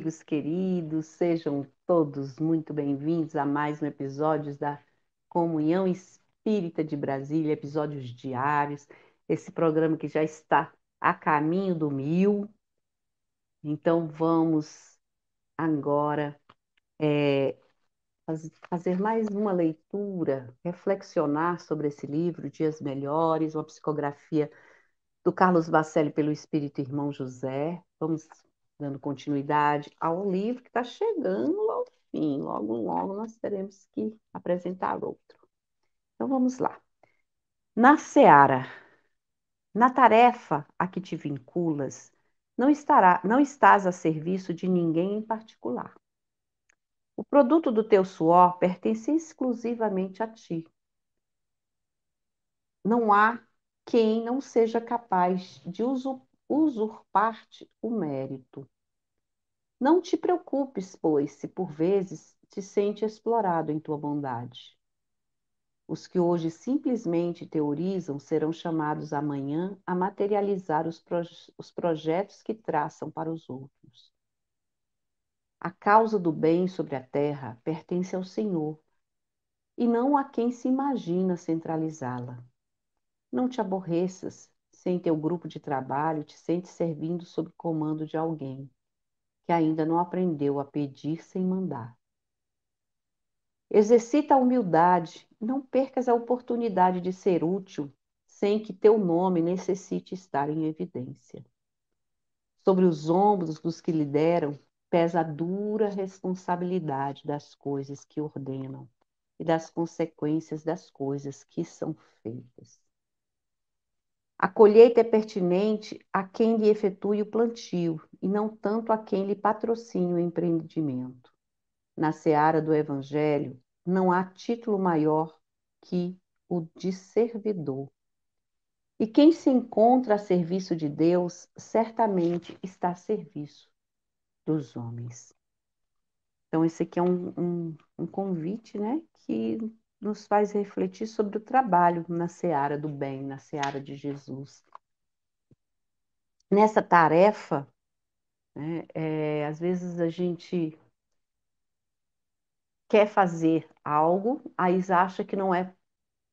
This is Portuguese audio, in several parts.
amigos queridos, sejam todos muito bem-vindos a mais um episódio da Comunhão Espírita de Brasília, episódios diários, esse programa que já está a caminho do mil. Então vamos agora é, fazer mais uma leitura, reflexionar sobre esse livro, Dias Melhores, uma psicografia do Carlos Bacelli pelo Espírito Irmão José. Vamos dando continuidade ao livro que está chegando ao fim. Logo, logo nós teremos que apresentar outro. Então vamos lá. Na seara, na tarefa a que te vinculas, não, estará, não estás a serviço de ninguém em particular. O produto do teu suor pertence exclusivamente a ti. Não há quem não seja capaz de usufruir usurpar-te o mérito. Não te preocupes, pois, se por vezes te sente explorado em tua bondade. Os que hoje simplesmente teorizam serão chamados amanhã a materializar os, proje os projetos que traçam para os outros. A causa do bem sobre a terra pertence ao Senhor, e não a quem se imagina centralizá-la. Não te aborreças, sem teu grupo de trabalho, te sente servindo sob comando de alguém que ainda não aprendeu a pedir sem mandar. Exercita a humildade, não percas a oportunidade de ser útil sem que teu nome necessite estar em evidência. Sobre os ombros dos que lideram pesa a dura responsabilidade das coisas que ordenam e das consequências das coisas que são feitas. A colheita é pertinente a quem lhe efetue o plantio, e não tanto a quem lhe patrocine o empreendimento. Na seara do Evangelho, não há título maior que o de servidor. E quem se encontra a serviço de Deus, certamente está a serviço dos homens. Então, esse aqui é um, um, um convite né, que nos faz refletir sobre o trabalho na seara do bem, na seara de Jesus. Nessa tarefa, né, é, às vezes a gente quer fazer algo, aí acha que não é,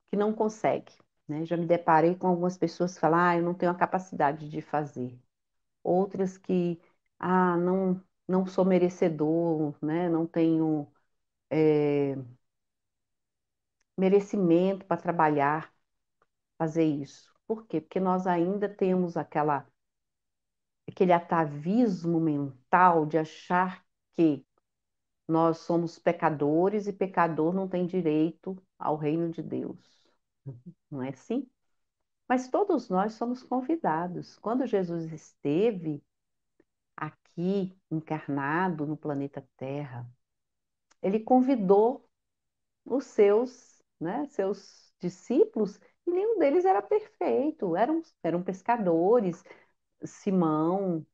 que não consegue. Né? Já me deparei com algumas pessoas que falam, ah, eu não tenho a capacidade de fazer. Outras que, ah, não, não sou merecedor, né? não tenho é, merecimento para trabalhar, fazer isso. Por quê? Porque nós ainda temos aquela aquele atavismo mental de achar que nós somos pecadores e pecador não tem direito ao reino de Deus. Não é assim? Mas todos nós somos convidados. Quando Jesus esteve aqui encarnado no planeta Terra, ele convidou os seus né, seus discípulos, e nenhum deles era perfeito, eram, eram pescadores. Simão,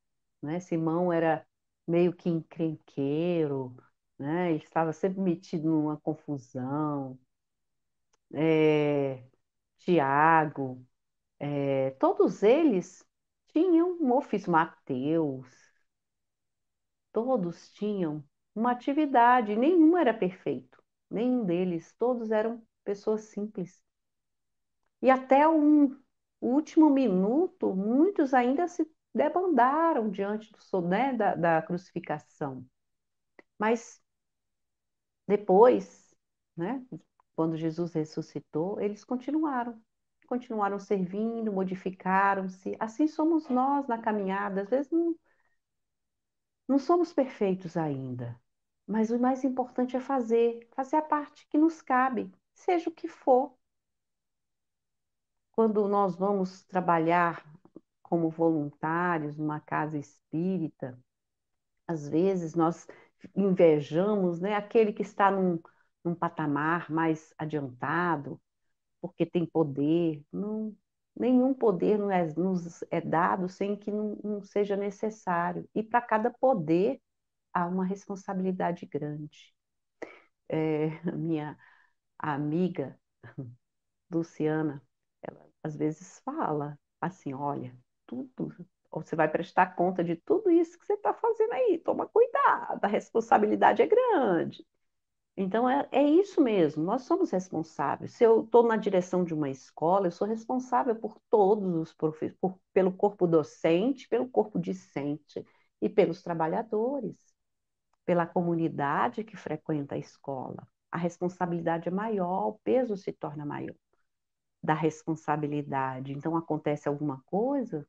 né, Simão era meio que encrenqueiro, né, estava sempre metido numa confusão. É, Tiago, é, todos eles tinham um ofício, Mateus, todos tinham uma atividade, nenhum era perfeito, nenhum deles, todos eram pessoas simples. E até um último minuto, muitos ainda se debandaram diante do, né, da, da crucificação. Mas depois, né, quando Jesus ressuscitou, eles continuaram. Continuaram servindo, modificaram-se. Assim somos nós na caminhada. Às vezes não, não somos perfeitos ainda, mas o mais importante é fazer, fazer a parte que nos cabe seja o que for. Quando nós vamos trabalhar como voluntários numa casa espírita, às vezes nós invejamos né, aquele que está num, num patamar mais adiantado, porque tem poder. Não, nenhum poder não é, nos é dado sem que não, não seja necessário. E para cada poder há uma responsabilidade grande. É, minha a amiga Luciana, ela às vezes fala assim, olha, tudo, você vai prestar conta de tudo isso que você está fazendo aí, toma cuidado, a responsabilidade é grande. Então, é, é isso mesmo, nós somos responsáveis. Se eu estou na direção de uma escola, eu sou responsável por todos os professores, pelo corpo docente, pelo corpo discente e pelos trabalhadores, pela comunidade que frequenta a escola a responsabilidade é maior, o peso se torna maior da responsabilidade. Então, acontece alguma coisa,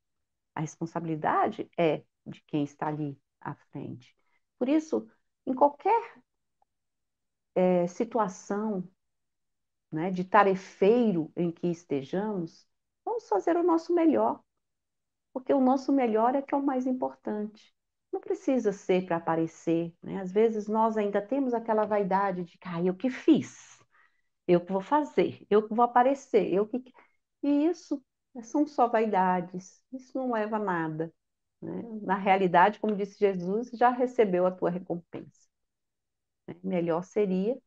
a responsabilidade é de quem está ali à frente. Por isso, em qualquer é, situação né, de tarefeiro em que estejamos, vamos fazer o nosso melhor, porque o nosso melhor é que é o mais importante. Não precisa ser para aparecer, né? Às vezes nós ainda temos aquela vaidade de, ah, eu que fiz, eu que vou fazer, eu que vou aparecer, eu que... E isso são só vaidades, isso não leva a nada. Né? Na realidade, como disse Jesus, já recebeu a tua recompensa. Né? Melhor seria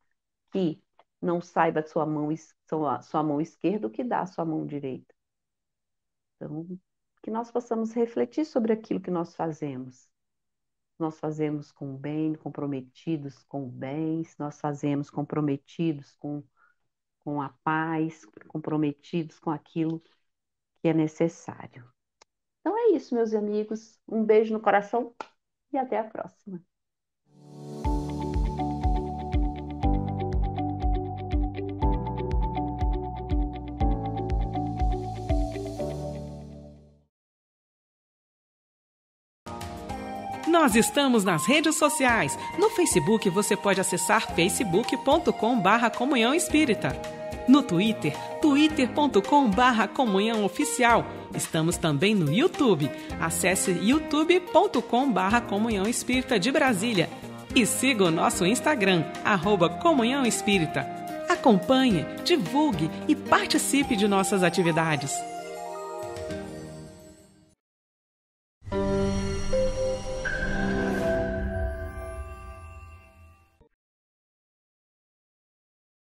que não saiba sua mão, sua, sua mão esquerda o que dá a sua mão direita. Então, que nós possamos refletir sobre aquilo que nós fazemos nós fazemos com o bem, comprometidos com o bem, se nós fazemos comprometidos com, com a paz, comprometidos com aquilo que é necessário. Então é isso, meus amigos. Um beijo no coração e até a próxima. Nós estamos nas redes sociais. No Facebook você pode acessar facebook.com barra Comunhão Espírita. No Twitter, twitter.com barra Comunhão Oficial. Estamos também no YouTube. Acesse youtube.com barra Comunhão Espírita de Brasília. E siga o nosso Instagram, arroba Comunhão Espírita. Acompanhe, divulgue e participe de nossas atividades.